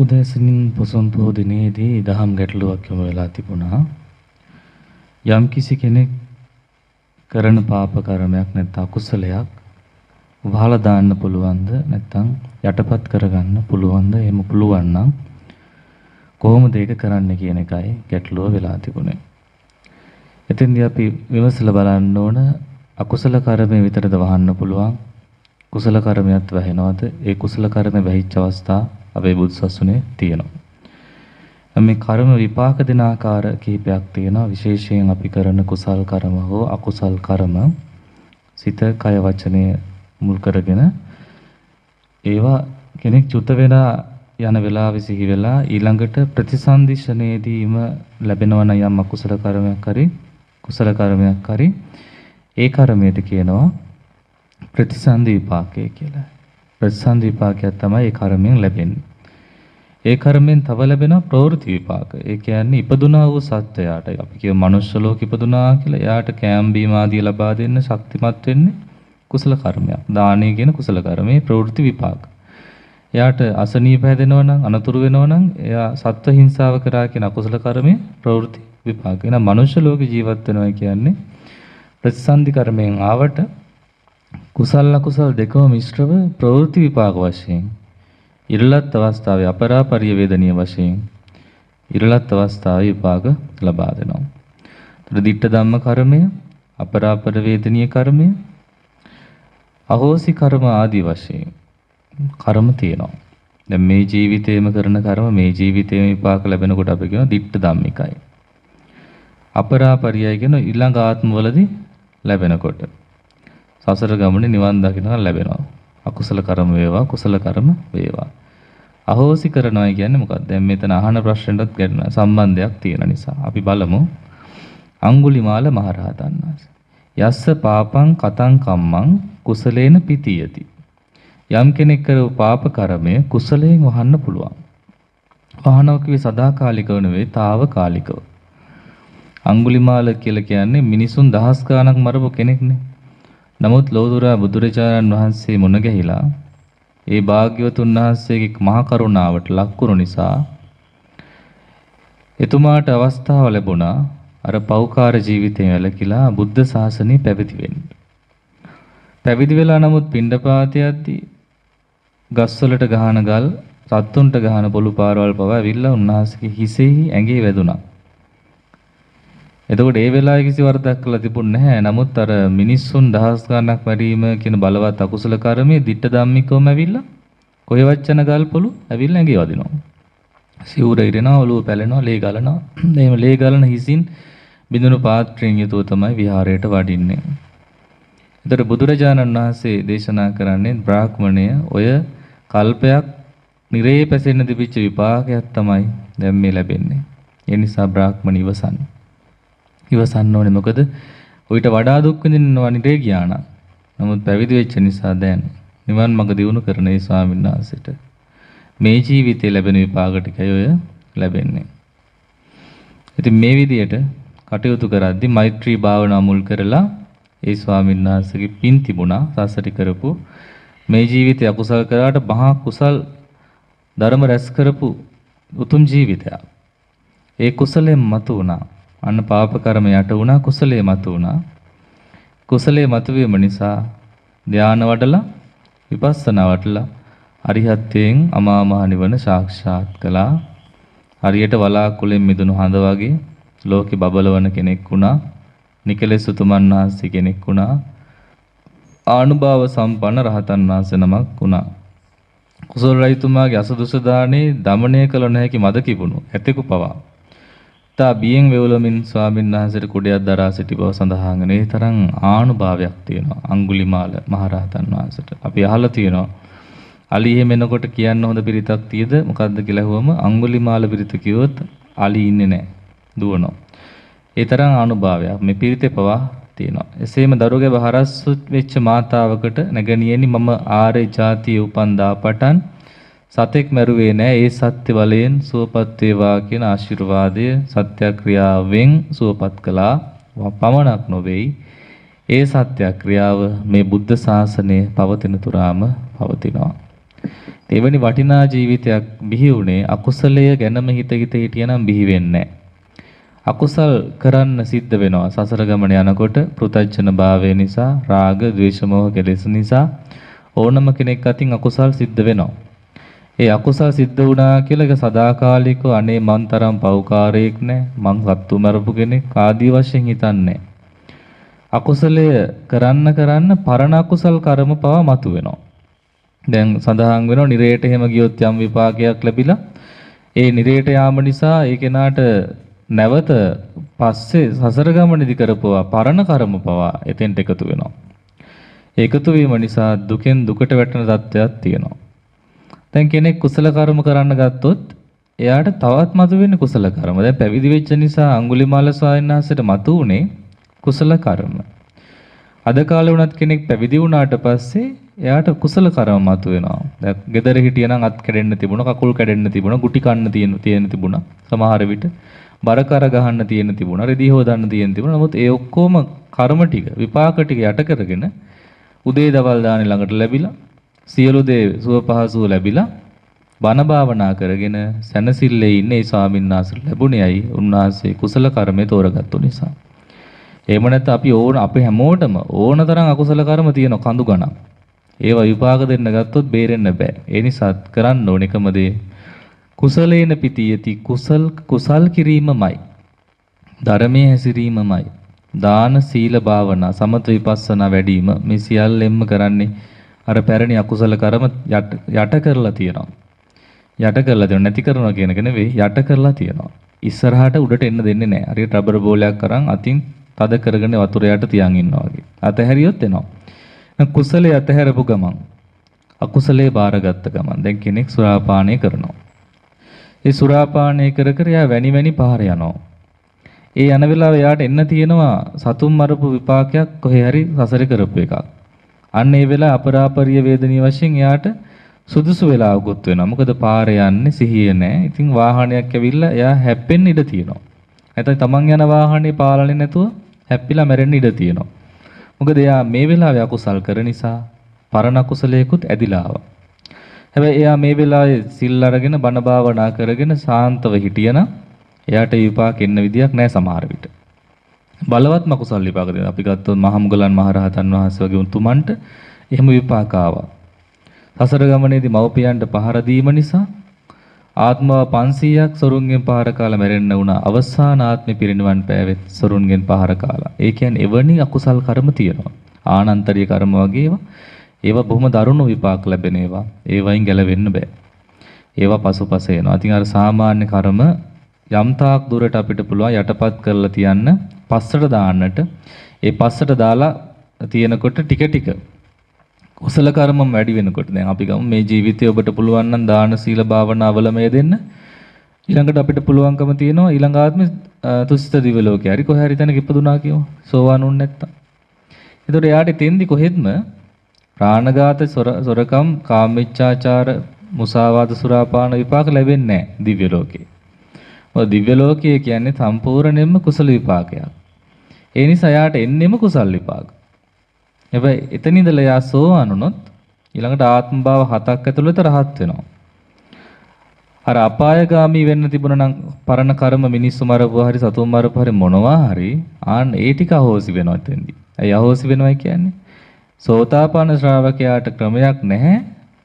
උදෑසනින් පොසොන් පොහෝ දිනේදී දහම් ගැටලුවක් යොමු වෙලා තිබුණා. යම් කිසි කෙනෙක් කරන පාප කර්මයක් නැත්නම් අකුසලයක් වහලා දාන්න පුළුවන්ද නැත්නම් යටපත් කරගන්න පුළුවන්ද එහෙම පුළුවන් නම් කොහොමද ඒක කරන්න කියන එකයි ගැටලුව වෙලා තිබුණේ. එතෙන්දී අපි විමසලා බලන්න ඕන අකුසල කර්මය විතරද වහන්න පුළුවන් කුසල කර්මයක් වැහෙනවද ඒ කුසල කර්ම වැහිච්ච අවස්ථාව අපේ බුදු සසුනේ තියෙනවා. මේ කර්ම විපාක දෙන ආකාර කිහිපයක් තියෙනවා විශේෂයෙන් අපි කරන කුසල් කර්ම හෝ අකුසල් කර්ම සිත කය වචනය මුල් කරගෙන ඒවා කෙනෙක් චුත වෙලා යන වෙලාවේ සිහි වෙලා ඊළඟට ප්‍රතිසන්දිෂණයදීම ලැබෙනවා නම් යම් අකුසල කර්මයක් හරි කුසල කර්මයක් හරි ඒ කර්මයට කියනවා ප්‍රතිසන්දි විපාකය කියලා ප්‍රතිසන්දි විපාකයක් තමයි ඒ කර්මයෙන් ලැබෙන්නේ ඒ කර්මෙන් තව ලැබෙන ප්‍රවෘත්ති විපාක. ඒ කියන්නේ ඉපදුනා වූ සත්වයාට අපි කියව මනුෂ්‍ය ලෝක ඉපදුනා කියලා එයාට කෑම් බීම ආදී ලබා දෙන්න ශක්තිමත් වෙන්නේ කුසල කර්මයක්. දානය කියන කුසල කර්මයේ ප්‍රවෘත්ති විපාක. එයාට අසනීප හැදෙනවා නම් අනතුරු වෙනවා නම් එයා සත්ව හිංසාව කරා කියන අකුසල කර්මයේ ප්‍රවෘත්ති විපාක. එහෙනම් මනුෂ්‍ය ලෝක ජීවත් වෙනවා කියන්නේ ප්‍රතිසන්දි කර්මයෙන් ආවට කුසල් අකුසල් දෙකම මිශ්‍රව ප්‍රවෘත්ති විපාක වශයෙන් ඉරලත් අවස්ථාවේ අපරාපරිය වේදනීය වශයෙන් ඉරලත් අවස්ථාවේ විපාක ලබා දෙනවා. ඒතර ditta ධම්ම කර්මය, අපරාපර වේදනීය කර්මය, අහෝසි කර්ම ආදී වශයෙන් කර්ම තියෙනවා. දැන් මේ ජීවිතේම කරන කර්ම මේ ජීවිතේම විපාක ලැබෙනකොට අපි කියනවා ditta ධම්මිකයි. අපරාපරියයි කියන ඊළඟ ආත්මවලදී ලැබෙනකොට සසර ගමනේ නිවන් දකින්න ලැබෙනවා. අකුසල කර්ම වේවා කුසල කර්ම වේවා. අහෝසි කරනවා කියන්නේ මොකක්ද? දැන් මෙතන අහන ප්‍රශ්නෙටත් ගැටෙන සම්බන්ධයක් තියෙන නිසා. අපි බලමු. අඟුලිමාල මහරහතන් වහන්සේ. යස්ස පාපං කතං කම්මං කුසලේන පිටියති. යම් කෙනෙක් කරව පාප කර්මය කුසලයෙන් වහන්න පුළුවන්. වහනවා කිව්වේ සදාකාලිකව නෙවෙයි తాවකාලිකව. අඟුලිමාල කියලා කියන්නේ මිනිසුන් දහස් ගණක් මරපු කෙනෙක්නේ. නමුත් ලෞතර බුදුරජාණන් වහන්සේ මුණ ගැහිලා ඒ භාග්‍යවතුන් වහන්සේගේ මහා කරුණාවට ලක්වුණු නිසා එතුමාට අවස්ථාව ලැබුණා අර පෞකාර ජීවිතයෙන් වැළකීලා බුද්ධ ශාසනය පැවිදි වෙන්න. පැවිදි වෙලා නමුත් පිණ්ඩපාතය යද්දී ගස්වලට ගහන ගල් සත්තුන්ට ගහන පොළු පාරවල් පවා විල්ලා උන්වහන්සේගේ හිසෙහි ඇඟේ වැදුනා. එතකොට ඒ වෙලාවේ කිසි වරදක් කළා තිබුණ නැහැ. නමුත් අර මිනිස්සුන් දහස් ගණනක් වැඩිම කියන බලවත් අකුසල කර්මයේ ditta ධම්මිකවම ඇවිල්ලා කොයි වචන ගල්පලු ඇවිල්ලා ඇඟේ වදිනවා. සිවුර ඉරෙනවා, ඔළුව පැලෙනවා, ලේ ගලනවා. එහෙම ලේ ගලන හිසින් බිඳුණු පාත්‍රයෙන් යුතුව තමයි විහාරයට වඩින්නේ. එතකොට බුදුරජාණන් වහන්සේ දේශනා කරන්නේ බ්‍රාහ්මණය ඔය කල්පයක් නිරේ පැසෙන්න තිබිච්ච විපාකයක් තමයි දැන් මේ ලැබෙන්නේ. ඒ නිසා බ්‍රාහ්මණ ඉවසන්නේ ඉවසන්න ඕනේ. මොකද ඌට වඩා දුක් විඳිනවා නිරේ ගියාන. නමුත් පැවිදි වෙච්ච නිසා දැන් නිවන් මඟ දියුණු කරන ඒ ස්වාමීන් වහන්සේට මේ ජීවිතේ ලැබෙන විපාක ටිකයි ඔය ලැබෙන්නේ. ඉතින් මේ විදියට කටයුතු කරද්දී මෛත්‍රී භාවනාව මුල් කරලා ඒ ස්වාමීන් වහන්සේගේ පින් තිබුණා සාසටි කරපු මේ ජීවිතය අකුසල් කරාට මහා කුසල් ධර්ම රැස් කරපු උතුම් ජීවිතයක්. ඒ කුසලයෙන් මතු වුණා. අන්න පාප කර්ම යට වුණා කුසලයේ මතු වුණා. කුසලයේ මතුවීම නිසා ධාන වඩලා විපස්සනා වඩලා අරිහත්යෙන් අමා මහ නිවන සාක්ෂාත් කළා. හරියට වලාකුළෙන් මිදුණු හඳ වගේ ලෝකෙ බබලවන කෙනෙක් වුණා. නිකලෙස් උතුමන් වහන්සේ කෙනෙක් වුණා. ආනුභාව සම්පන්න රහතන් වහන්සේ නමක් වුණා. කුසල රජතුමාගේ අසදුස දානේ দমনය කළ නොහැකි මද කිපුණු ඇතෙකු පවා තා බියෙන් වෙවුලමින් ස්වාමීන් වහන්සේට කුඩයක් දරා සිටි බව සඳහන් වෙන. ඒ තරම් ආනුභාවයක් තියෙනවා අඟුලිමාල මහරහතන් වහන්සේට. අපි අහලා තියෙනවා අලි එහෙම එනකොට කියන්න හොඳ පිරිතක් තියද මොකද්ද කියලා අහුවම අඟුලිමාල පිරිත කිව්වොත් අලි ඉන්නේ නැහැ. දුවනවා. ඒ තරම් අනුභවයක් මේ පිරිතේ පවා තියෙනවා. එසේම දරුවගේ වහරස් වෙච්ච මාතාවකට නැගණියනි මම ආර්ය ජාතිය උපන්දා පටන් සතෙක් මැරුවේ නෑ ඒ සත්‍ය වලයෙන් සුවපත් වේවා කියන ආශිර්වාදය සත්‍යක්‍රියාවෙන් සුවපත් කළා පමණක් නොවේයි ඒ සත්‍යක්‍රියාව මේ බුද්ධ ශාසනය පවතින තුරාම පවතිනවා එවැනි වටිනා ජීවිතයක් බිහි වුණේ අකුසලය ගැනම හිත හිත හිටියනම් බිහි වෙන්නේ අකුසල් කරන්න සිද්ධ වෙනවා සසර ගමන යනකොට පෘතජන භාවය නිසා රාග, ද්වේෂ, මෝහ කෙලෙස් නිසා ඕනම කෙනෙක් අතින් අකුසල් සිද්ධ වෙනවා. ඒ අකුසල් සිද්ධ වුණා කියලා ඒක සදාකාලිකව අනේ මන් තරම් පෞකාරයක් නෑ මං සත්තු මරපු කෙනෙක් ආදී වශයෙන් හිතන්නේ අකුසලය කරන්න කරන්න පරණ අකුසල් කර්ම පවා මතුවෙනවා දැන් සඳහන් වෙනවා නිරේට එහෙම ගියොත් යම් විපාකයක් ලැබිලා ඒ නිරේට යාම නිසා ඒ කෙනාට නැවත පස්සේ සසර ගමනේදී කරපුවා පරණ කර්ම පවා එතෙන්ට එකතු වෙනවා. ඒ එකතු වීම නිසා දුකෙන් දුකට වැටෙන තත්ත්වයක් තියෙනවා. දැන් කෙනෙක් කුසල කර්ම කරන්න ගත්තොත් එයාට තවත් මතුවෙන්නේ කුසල කර්ම. දැන් පැවිදි වෙච්ච නිසා අඟුලිමාල ස්වාමීන් වහන්සේට මතුවුනේ කුසල කර්ම. අද කාලේ වුණත් කෙනෙක් පැවිදි වුණාට පස්සේ එයාට කුසල කර්ම මත වෙනවා. දැන් gedara හිටියනම් අත් කැඩෙන්න තිබුණා, කකුල් කැඩෙන්න තිබුණා, ගුටි කන්න තියෙන තියෙන තිබුණා. සමහර විට බර කර ගහන්න තියෙන තිබුණා, රෙදි හොදන්න තියෙන තිබුණා. නමුත් ඒ ඔක්කොම කර්ම ටික විපාක ටික යට කරගෙන උදේ දවල් දානේ ළඟට ලැබිලා සියලු දේ සුව පහසුව ලැබිලා බණ භාවනා කරගෙන සැනසille ඉන්නේ ස්වාමීන් වහන්සේට ලැබුණේයි උන්වහන්සේ කුසල කර්මය තෝරගත්තු නිසා. එහෙම නැත්නම් අපි ඕන අපි හැමෝටම ඕන තරම් අකුසල කර්ම තියෙන කඳු ගණන්. ඒවා විපාක දෙන්න ගත්තොත් බේරෙන්න බෑ. ඒ නිසා කරන්න ඕන එකම දේ කුසලේන පිටියති කුසල් කුසල් කිරීමමයි. ධර්මයේ හැසිරීමමයි. දාන සීල භාවනා සමත විපස්සනා වැඩිම මේ සියල්ලෙන්ම කරන්නේ අර පැරණි අකුසල කර්ම යට කරලා තියෙනවා. යට කරලා දෙන නැති කරනවා කියන එක නෙවෙයි යට කරලා තියෙනවා. ඉස්සරහට උඩට එන්න දෙන්නේ නැහැ. හරියට රබර් බෝලයක් කරන් අතින් තද කරගෙන වතුර යට තියන් ඉන්නවා වගේ. අතහැරියොත් එනවා. කුසලයේ අතහැරපු ගමන් අකුසලයේ බාරගත්ත ගමන් දැන් කෙනෙක් සුරාපානය කරනවා. ඒ සුරාපානය කර කර යා වැනි වැනි පාර යනවා. ඒ යන වෙලාවේ යාට එන්න තියෙනවා සතුම් මරපු විපාකයක් කොහේ හරි සසරේ කරපු එකක්. අන්න ඒ වෙලාව අපරාපරිය වේදනීය වශයෙන් එයාට සුදුසු වෙලාවකුත් වෙනවා. මොකද පාරේ යන්නේ සිහිය නැහැ. ඉතින් වාහනයක් ඇවිල්ලා එයා හැප්පෙන්න ඉඩ තියෙනවා. නැත්නම් තමන් යන වාහනේ පාලනේ නැතුව හැප්පිලා මැරෙන්න ඉඩ තියෙනවා. මොකද එයා මේ වෙලාවේ අකුසල් කර නිසා පරණ අකුසලයකුත් ඇදිලා ආවා. හැබැයි එයා මේ වෙලාවේ සිල් අරගෙන බණ භාවනා කරගෙන සාන්තව හිටියනම් එයාට විපාක එන්න විදියක් නැහැ සමහර විට. බලවත්ම කුසල් විපාක දෙනවා. අපි ගත්තොත් මහා මුගලන් මහරහතන් වහන්සේ වගේ උතුමන්ට එහෙම විපාක ආවා. සසර ගමනේදී මව්පියන්ට පහර දීම නිසා ආත්ම 500ක් සොරුන්ගෙන් පහර කාලා මැරෙන්න වුණ අවසාන ආත්මේ පිරිනිවන් පෑවෙත් සොරුන්ගෙන් පහර කාලා. ඒ කියන්නේ එවැනි අකුසල් කර්ම තියෙනවා. ආනන්තරීය කර්ම වගේම ඒවා බොහොම දරුණු විපාක ලැබෙන ඒවා. ඒවයින් ගැලවෙන්න බෑ. ඒවා පසුපස එනවා. ඉතින් අර සාමාන්‍ය කර්ම යම්තාක් දුරට අපිට පුළුවන් යටපත් කරලා තියන්න පස්සට දාන්නට ඒ පස්සට දාලා තියෙනකොට ටික ටික කුසල කර්මම් වැඩි වෙනකොට දැන් අපි ගමු මේ ජීවිතේ ඔබට පුළුවන් නම් දාන සීල භාවනා අවලමය දෙන්න ඊළඟට අපිට පුළුවන්කම තියෙනවා ඊළඟ ආත්මෙ තුසිත දිව ලෝකේ හරි කොහේ හරි තැනක ඉපදුනා කියමු සෝවාන් වුනේ නැත්තම් එතකොට එයාට තෙන්දි කොහෙත්ම ප්‍රාණඝාත සොරකම් කාමීච්ඡාචාර මුසාවාද සුරාපාන විපාක ලැබෙන්නේ නැහැ දිව්‍ය ලෝකේ. ඔය දිව්‍ය ලෝකය කියන්නේ සම්පූර්ණයෙන්ම කුසල විපාකයක්. ඒ නිසා යාට එන්නෙම කුසල් විපාක. හැබැයි එතන ඉඳලා යා සෝවාන් වුණොත් ඊළඟට ආත්ම භාව හතක් ඇතුළත රහත් වෙනවා. අර අපායগামী වෙන්න තිබුණා නම් පරණ කර්ම මිනිස්සු මරපුවා හරි සතුන් මරපුවා හරි මොනවා හරි ආන් ඒ ටික අහෝසි වෙනවා එතෙන්දී. ඇයි අහෝසි වෙනවයි කියන්නේ? සෝතාපන්න ශ්‍රාවකයාට ක්‍රමයක් නැහැ.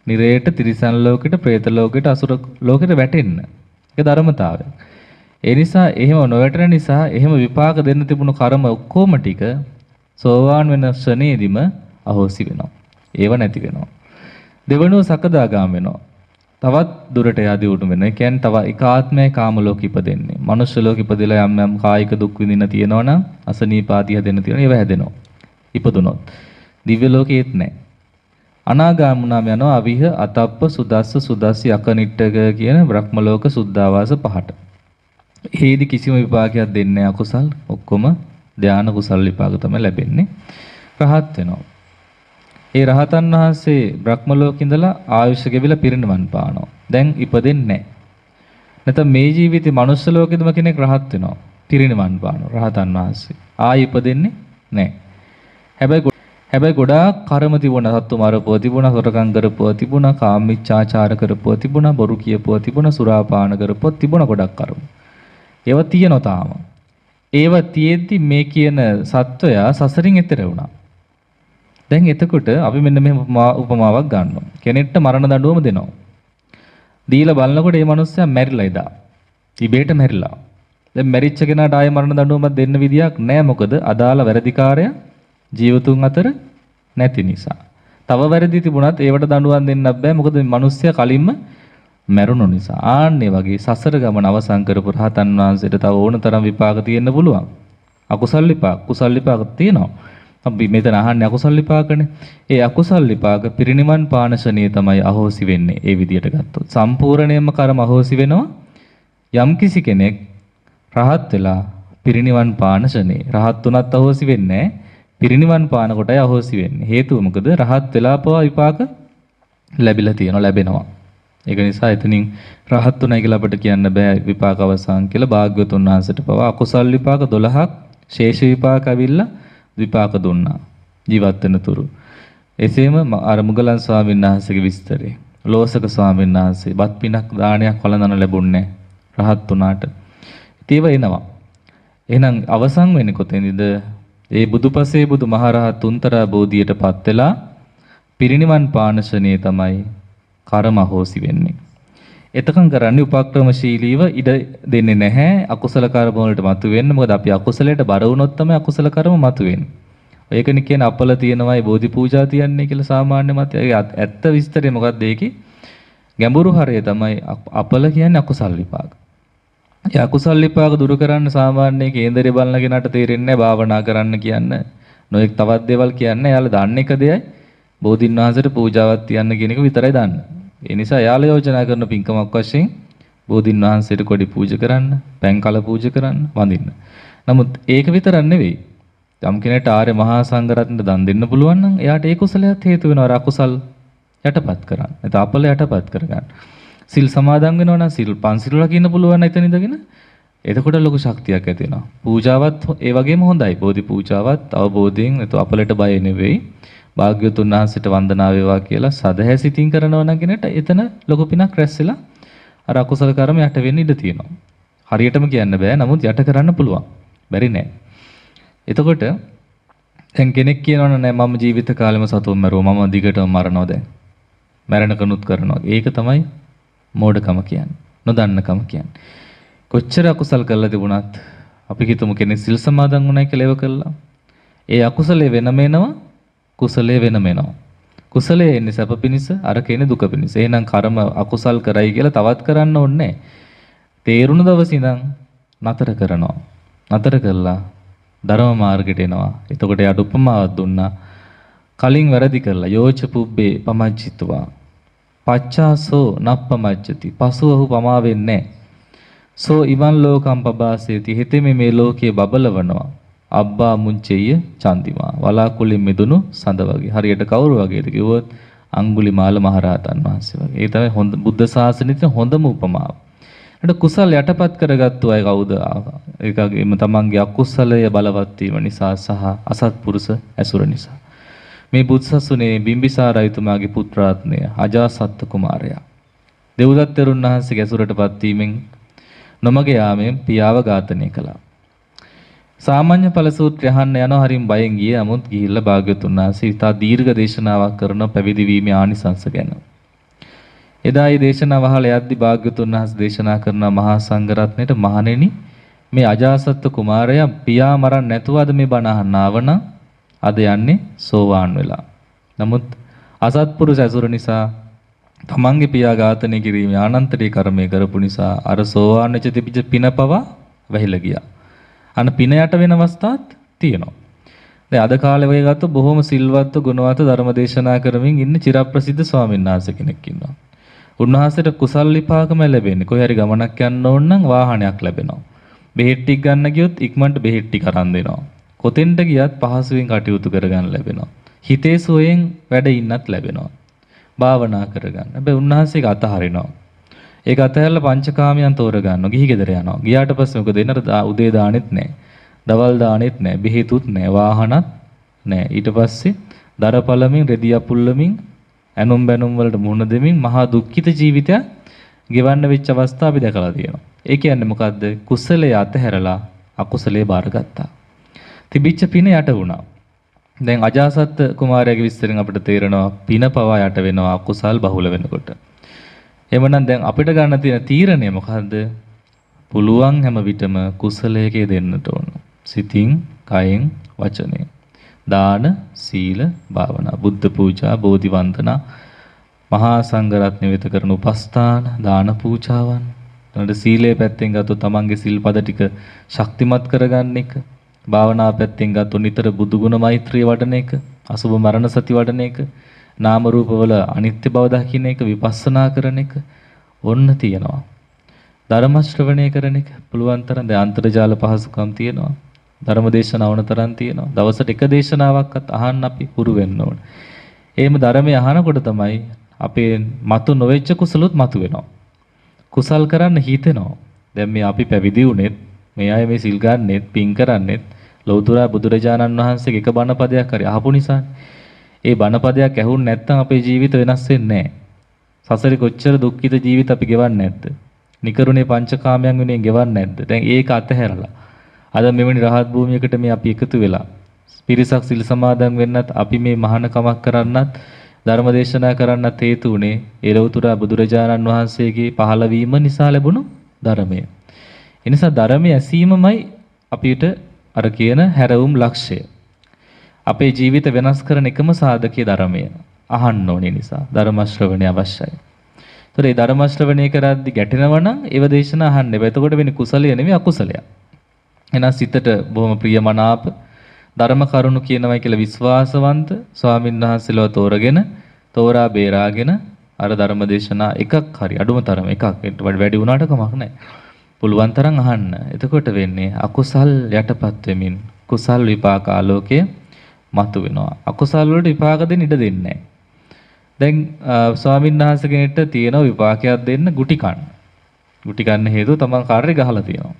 නිරේට තිරිසන් ලෝකෙට, പ്രേත ලෝකෙට, අසුර ලෝකෙට වැටෙන්න. ඒක ධර්මතාවය. ඒ නිසා එහෙම නොවැටෙන නිසා එහෙම විපාක දෙන්න තිබුණු කර්ම ඔක්කොම ටික සෝවාන් වෙන ශ්‍රණයේදීම අහෝසි වෙනවා. ඒව නැති වෙනවා. දෙවනුව සකදාගාම වෙනවා. තවත් දුරට යා දියුණු වෙන. ඒ කියන්නේ තව එක ආත්මයයි කාම ලෝක ඉපදෙන්නේ. මනුෂ්‍ය ලෝක ඉපදෙලා යම් යම් කායික දුක් විඳින තියෙනවනම් අසනීප ආදී හැදෙන තියෙන ඒවා හැදෙනවා. ඉපදුනොත්. දිව්‍ය ලෝකෙත් නැහැ. අනාගාමුණාම යනවා අවිහ අතප්ප සුදස්ස සුදස්සි අකනිට්ටක කියන බ්‍රහ්ම ලෝක සුද්ධාවාස පහට. හේදි කිසිම විපාකයක් දෙන්නේ අකුසල් ඔක්කොම ධාන කුසල් විපාක තමයි ලැබෙන්නේ. රහත් වෙනවා. ඒ රහතන් වහන්සේ බ්‍රහ්ම ලෝකේ ආයුෂ ගෙවිලා පිරිනිවන් පානවා. දැන් ඉපදෙන්නේ නැහැ. නැත්නම් මේ ජීවිතේ මනුස්ස ලෝකෙදම කෙනෙක් රහත් වෙනවා. පිරිනිවන් පානවා රහතන් වහන්සේ. ආයි ඉපදෙන්නේ නැහැ. හැබැයි හැබැයි ගොඩාක් කර්ම තිබුණා සත්තු මරපුවා තිබුණා සොරකම් කරපුවා තිබුණා කාමීච්ඡාචාර කරපුවා තිබුණා බොරු කියපුවා තිබුණා සුරාපාන කරපුවා තිබුණා ගොඩක් කර්ම. ඒව තියෙනවා තාම. ඒව තියෙද්දි මේ කියන සත්වයා සසරින් එතෙර වුණා. දැන් එතකොට අපි මෙන්න මෙහෙම උපමාවක් ගන්නවා. කෙනෙක්ට මරණ දඬුවම දෙනවා. දීලා බලනකොට ඒ මනුස්සයා මැරිලා ඉදා. ඉබේට මැරිලා. දැන් මැරිච්ච කෙනාට ආයෙ මරණ දඬුවමක් දෙන්න විදියක් නැහැ මොකද අදාළ වැරදිකාරය ජීවතුන් අතර නැති නිසා. තව වැරදි තිබුණත් ඒවට දඬුවම් දෙන්නත් බෑ මොකද මේ මිනිස්සයා කලින්ම මැරුණු නිසා ආන්නේ වගේ සසර ගමන අවසන් කරපු රහතන් වහන්සේට තව ඕන තරම් විපාක තියෙන්න පුළුවන්. අකුසල් විපාක කුසල් විපාක තියෙනවා. අපි මෙතන අහන්නේ අකුසල් විපාකනේ. ඒ අකුසල් විපාක පිරිණිවන් පානශනිය තමයි අහෝසි වෙන්නේ. ඒ විදියට ගත්තොත් සම්පූර්ණයෙන්ම කර්ම අහෝසි වෙනවා. යම් කිසි කෙනෙක් රහත් වෙලා පිරිණිවන් පානශනේ රහත් උනත් අහෝසි වෙන්නේ පිරිණිවන් පාන කොටයි අහෝසි වෙන්නේ. හේතුව මොකද? රහත් වෙලා පවා විපාක ලැබිලා තියෙනවා ලැබෙනවා. ඒක නිසා එතනින් රහත් උනායි කියලා අපිට කියන්න බෑ විපාක අවසන් කියලා භාග්‍යවතුන් වහන්සේට පවා අකුසල් විපාක 12ක් ශේෂ විපාක අවිල්ලා විපාක දුන්නා ජීවත් වෙන තුරු. එසේම අර මුගලන් ස්වාමීන් වහන්සේගේ විස්තරේ ලෝසක ස්වාමීන් වහන්සේ බත් පිනක් දානයක් වළඳන ලැබුණේ රහත් උනාට. ඒව එනවා. එහෙනම් අවසන් වෙන්නේ කොතැනද? ඒ බුදුපසේ බුදු මහරහත් උන්තර බෝධියටපත් වෙලා පිරිණිවන් පානශනේ තමයි කර්ම අහෝසි වෙන්නේ. එතකන් කරන්නේ උපක්‍රමශීලීව ඉඩ දෙන්නේ නැහැ අකුසල කර්ම වලට මතුවෙන්න. මොකද අපි අකුසලයට බර වුණොත් තමයි අකුසල කර්ම මතුවෙන්නේ. ඒකනේ කියන අපල තියෙනවායි බෝධි පූජා තියන්නේ කියලා සාමාන්‍ය මතය. ඇත්ත විස්තරේ මොකද්ද ඒකේ? ගැඹුරු හරය තමයි අපල කියන්නේ අකුසල් විපාක. ඒ අකුසල් විපාක දුරු කරන්න සාමාන්‍ය කේන්දරය බලන කෙනාට තේරෙන්නේ භාවනා කරන්න කියන්න. නොඑක් තවත් දේවල් කියන්නේ. එයාලා දන්න එක දෙයයි බෝධින් වහන්සේට පූජාවක් තියන්න කියන එක විතරයි දන්නේ. ඒ නිසා යාළ යෝජනා කරන පින්කමක් වශයෙන් බෝධින් වහන්සේට කොඩි පූජා කරන්න, පැන් කල පූජා කරන්න, වඳින්න. නමුත් ඒක විතරක් නෙවෙයි. යම් කෙනෙක් ආර්ය මහා සංඝරත්නට දන් දෙන්න පුළුවන් නම් එයාට ඒ කුසලයට හේතු වෙනවා අර අකුසල් යටපත් කරන්න. නැත්නම් අපල යටපත් කරගන්න. සිල් සමාදන් වෙනවා නම් සිල් පන්සිල් රකින්න පුළුවන් නම් එතන ඉඳගෙන එතකොට ලොකු ශක්තියක් ඇති වෙනවා. පූජාවත් ඒ වගේම හොඳයි. බෝධි පූජාවත් අවබෝධයෙන් එතකොට අපලට බය නෙවෙයි. භාග්‍යවතුන් වහන්සේට වන්දනා වේවා කියලා සදහැ සිතින් කරනවා නම් කෙනට එතන ලොකු පිනක් රැස් වෙලා අර අකුසල කර්ම යට වෙන්න ඉඩ තියෙනවා. හරියටම කියන්න බෑ. නමුත් යට කරන්න පුළුවන්. බැරි නෑ. එතකොට දැන් කෙනෙක් කියනවනේ නෑ මම ජීවිත කාලෙම සතුන් මැරුවා. මම දිගටම මරනවා දැන්. මැරෙනකනුත් කරනවා. ඒක තමයි මෝඩකම කියන්නේ. නොදන්නකම කියන්නේ. කොච්චර අකුසල් කරලා තිබුණත් අපි හිතමු කෙනෙක් සිල් සමාදන් වුණා කියලා ඒව කළා. ඒ අකුසලේ වෙනම එනවා කුසලයේ වෙනම වෙනවා. කුසලයේ එන්නේ සැප පිණිස, අර කෙනේ දුක පිණිස. එහෙනම් කර්ම අකුසල් කරයි කියලා තවත් කරන්න ඕනේ තේරුණ දවසේ ඉඳන් නතර කරනවා. නතර කරලා ධර්ම මාර්ගයට එනවා. එතකොට යාට උපමාවක් දුන්නා. කලින් වැරදි කරලා යෝච පුබ්බේ පමච්චිත්වා. පච්චාසෝ නප්පමච්චති. පසු ඔහු පමා වෙන්නේ සෝ ඉවන් ලෝකම් පබාසේති. හිතෙමි මේ ලෝකයේ බබලවනවා. අබ්බා මුංචෙය චන්දිමා වලාකුළු මෙදුණු සඳ වගේ හරියට කවුරු වගේද කිව්වොත් අඟුලිමාල මහරහතන් වහන්සේ වගේ. ඒ තමයි හොඳ බුද්ධ ශාසනයේ හොඳම උපමාව. ඊට කුසල් යටපත් කරගත්තු අය කවුද? ඒකගේම තමන්ගේ අකුසලය බලවත් වීම නිසා සහ අසත්පුරුෂ ඇසුර නිසා. මේ බුත්සසුනේ බිම්බිසාර රජතුමාගේ පුත්‍රාත්මය අජාසත් කුමාරයා. දෙව්දත් තෙරුන් වහන්සේගේ ඇසුරටපත් වීමෙන් නොමග යාමෙන් පියාව ඝාතනය කළා. සාමාන්‍ය ඵල සූත්‍රය අහන්න යනවා හරින් බයෙන් ගියේ. නමුත් ගිහිල්ලා භාග්‍යතුන් වහන්සේ ඉතා දීර්ඝ දේශනාවක් කරන පැවිදි වීමේ ආනිසංස ගැන. එදා ඒ දේශනාව අහලා යද්දි භාග්‍යතුන් වහන්සේ දේශනා කරන මහා සංඝරත්නයට මහණෙනි මේ අජාසත් කුමාරයා පියා මරන්න නැතුවද මේ බණ අහන්න ආවනම් අද යන්නේ සෝවාන් වෙලා. නමුත් අසත්පුරුෂ ඇසුර නිසා තමන්ගේ පියා ඝාතනය කිරීමේ ආනන්තරී කර්මය කරපු නිසා අර සෝවාන් වෙච්ච තිබිච්ච පිනපව වැහිලා ගියා. අන්න පින යට වෙන අවස්ථාත් තියෙනවා. දැන් අද කාලේ වගේ ගත්තොත් බොහොම සිල්වත්ව ගුණවත්ව ධර්මදේශනා කරමින් ඉන්න චිරප්‍රසිද්ධ ස්වාමීන් වහන්සේ කෙනෙක් ඉන්නවා. උන්වහන්සේට කුසල් විපාකම ලැබෙන්නේ. කොහේ හරි ගමනක් යන්න ඕන නම් වාහනයක් ලැබෙනවා. බෙහෙත් ටික ගන්න ගියොත් ඉක්මනට බෙහෙත් ටික අරන් දෙනවා. කොතෙන්ට ගියත් පහසුවෙන් කටයුතු කරගන්න ලැබෙනවා. හිතේ සෝයෙන් වැඩ ඉන්නත් ලැබෙනවා. භාවනා කරගන්න. හැබැයි උන්වහන්සේක අතහරිනවා. ඒක අතහැරලා පංචකාමයන් තෝරගන්නවා. ගිහි ගෙදර යනවා. ගියාට පස්සේ මොකද වෙන්නේ? උදේ දානෙත් නැහැ. දවල් දානෙත් නැහැ. බෙහෙතුත් නැහැ. වාහනත් නැහැ. ඊට පස්සේ දරපළමින්, රෙදි අපුල්ලමින්, ඇනුම් බැනුම් වලට මුහුණ දෙමින් මහා දුක්ඛිත ජීවිතයක් ගෙවන්න වෙච්ච අවස්ථා අපි දැකලා තියෙනවා. ඒ කියන්නේ මොකද්ද? කුසලයේ අතහැරලා අකුසලයේ බාරගත්තා. තිබිච්ච පින යට වුණා. දැන් අජාසත් කුමාරයාගේ විස්තරෙන් අපිට තේරෙනවා පින පවා යට වෙනවා අකුසල් බහුල වෙනකොට. එමනම් දැන් අපිට ගන්න තියෙන තීරණය මොකද්ද? පුළුවන් හැම විටම කුසලයේ දෙන්නට ඕන. සිතින්, කයෙන්, වචනයෙන්. දාන, සීල, භාවනා, බුද්ධ පූජා, බෝධි වන්දනා, මහා සංඝරත්න වෙත කරන උපස්ථාන, දාන පූජාවන්. ඊළඟට සීලේ පැත්තෙන් ගත්තොත් තමන්ගේ සිල්පද ටික ශක්තිමත් කරගන්න එක. භාවනා පැත්තෙන් ගත්තොත් නිතර බුදු ගුණ මෛත්‍රිය වඩන එක, අසුබ මරණ සති වඩන එක. නාම රූපවල අනිත්‍ය බව දකින්න එක විපස්සනා කරන එක ඔන්න තියෙනවා. ධර්ම ශ්‍රවණය කරන එක පුළුවන් තරම් දැන් අන්තර්ජාල පහසුකම් තියෙනවා. ධර්ම දේශනා වුණ තරම් තියෙනවා. දවසට එක දේශනාවක්වත් අහන්න අපි හුරු වෙන්න ඕන. එහෙම ධර්මයේ අහනකොට තමයි අපේ මතු නොවෙච්ච කුසලොත් මතු වෙනවා. කුසල් කරන්න හිතෙනවා. දැන් මේ අපි පැවිදි වුණෙත් මේ අය මේ සිල් ගන්නෙත් පින් කරන්නෙත් ලෞතර බුදුරජාණන් වහන්සේගේ එක බණ පදයක් හරි අහපු නිසානේ. ඒ බණපදයක් ඇහුන් නැත්නම් අපේ ජීවිත වෙනස් වෙන්නේ නැහැ. සසරේ කොච්චර දුක්ඛිත ජීවිත අපි ගෙවන්නේ නැද්ද? නිකරුණේ පංචකාමයන් වෙනුවෙන් ගෙවන්නේ නැද්ද? දැන් ඒක අතහැරලා අද මෙවැනි රහත් භූමියකට මේ අපි එකතු වෙලා පිරිසක් සිල් සමාදන් වෙන්නත් අපි මේ මහානකමක් කරන්නත් ධර්මදේශනා කරන්නත් හේතු උනේ ඒ ලෞතර බුදුරජාණන් වහන්සේගේ පහළවීම නිසා ලැබුණු ධර්මය. එනිසා ධර්මය ඇසීමමයි අපිට අර කියන හැරවුම් ලක්ෂ්‍යය. අපේ ජීවිත වෙනස් කරන එකම සාධකයේ ධර්මය. අහන්න ඕනේ නිසා ධර්ම ශ්‍රවණය අවශ්‍යයි. ඒතර ඒ ධර්ම ශ්‍රවණය කරද්දී ගැටෙනවා නම් ඒව දේශනා අහන්න එපා. එතකොට වෙන්නේ කුසලය නෙමෙයි අකුසලයක්. එහෙනම් සිතට බොහොම ප්‍රියමනාප ධර්ම කරුණු කියනවා කියලා විශ්වාසවන්ත ස්වාමීන් වහන්සේලා තෝරගෙන තෝරා බේරාගෙන අර ධර්ම දේශනා එකක් හරි අඩුම තරම එකක් වැඩි වුණාට කමක් නැහැ. පුළුවන් තරම් අහන්න. එතකොට වෙන්නේ අකුසල් යටපත් වෙමින් කුසල් විපාක ආලෝකයේ මතු වෙනවා. අකුසල් වලට විපාක දෙන්න ඉඩ දෙන්නේ නැහැ. දැන් ස්වාමීන් වහන්සේ කෙනෙක්ට තියෙන විපාකයක් දෙන්න ගුටි කන්න. ගුටි ගන්න හේතුව තමන් කාර්ය ගහලා තියෙනවා.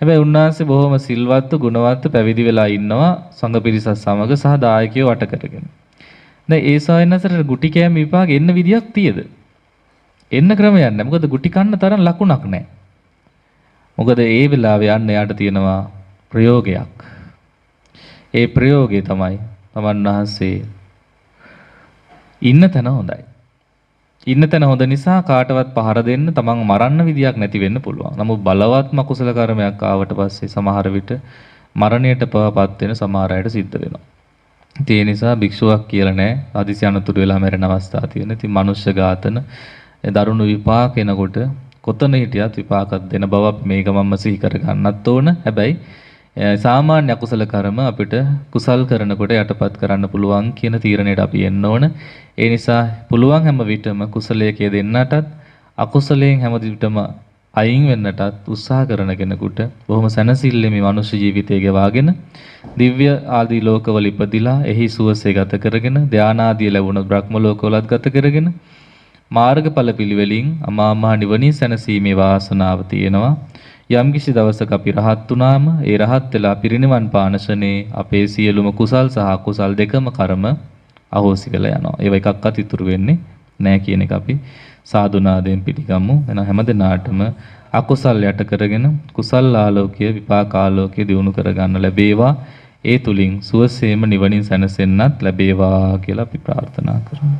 හැබැයි උන්වහන්සේ බොහොම සිල්වත්ව ගුණවත්ව පැවිදි වෙලා ඉන්නවා සංඝ පිරිසත් සමග සහ දායකයෝ වට කරගෙන. දැන් ඒ ස්වාමීන් වහන්සේට ගුටි කෑම විපාක එන්න විදියක් තියද? එන්න ක්‍රමයක් නැහැ. මොකද ගුටි කන්න තරම් ලකුණක් නැහැ. මොකද ඒ වෙලාවේ යන්න යාට තියෙනවා ප්‍රයෝගයක්. ඒ ප්‍රයෝගය තමයි තමන් වහන්සේ ඉන්න තැන හොඳයි. ඉන්න තැන හොඳ නිසා කාටවත් පහර දෙන්න තමන් මරන්න විදියක් නැති වෙන්න පුළුවන්. නමුත් බලවත්ම කුසල කර්මයක් ආවට පස්සේ සමහර විට මරණයට පවපත් වෙන සමහර අයට සිද්ධ වෙනවා. ඒ නිසා භික්ෂුවක් කියලා නැහැ. අදිසි අනතුරු වෙලා මැරෙන අවස්ථා තියෙන. ඉතින් මනුෂ්‍ය ඝාතන දරුණු විපාක එනකොට කොතන හිටියත් විපාකත් දෙන බව මේ ගමම්ම සිහි කර ගන්නත් ඕන. හැබැයි සාමාන්‍ය අකුසල කර්ම අපිට කුසල් කරනකොට යටපත් කරන්න පුළුවන් කියන තීරණයට අපි එන්න ඕන. ඒ නිසා පුළුවන් හැම විටම කුසලයේ කිය දෙන්නටත් අකුසලයෙන් හැම විටම අයින් වෙන්නටත් උත්සාහ කරන කෙනෙකුට බොහොම සැනසille මේ මනුෂ්‍ය ජීවිතය ගෙවාගෙන දිව්‍ය ආදී ලෝකවල ඉපදිලා එහි සුවසේ ගත කරගෙන ධානාදී ලැබුණ බ්‍රහ්ම ලෝකවලත් ගත කරගෙන මාර්ගඵල පිළිවෙලින් අමා මහ නිවනින් සැනසීමේ වාසනාව තියෙනවා. යම්කිසි දවසක අපි රහත් වුණාම ඒ රහත් වෙලා පිරිනිවන් පානසනේ අපේ සියලුම කුසල් සහ කුසල් දෙකම කරම අහෝසි වෙලා යනවා. ඒව එකක්වත් ඉතුරු වෙන්නේ නැහැ කියන එක අපි සාදුනාදයෙන් පිළිගමු. එහෙනම් හැමදෙනාටම අකුසල් යට කරගෙන කුසල් ආලෝකය විපාක ආලෝකය දිනු කරගන්න ලැබේවා. ඒ තුලින් සුවසේම නිවනින් සැනසෙන්නත් ලැබේවා කියලා අපි ප්‍රාර්ථනා කරමු.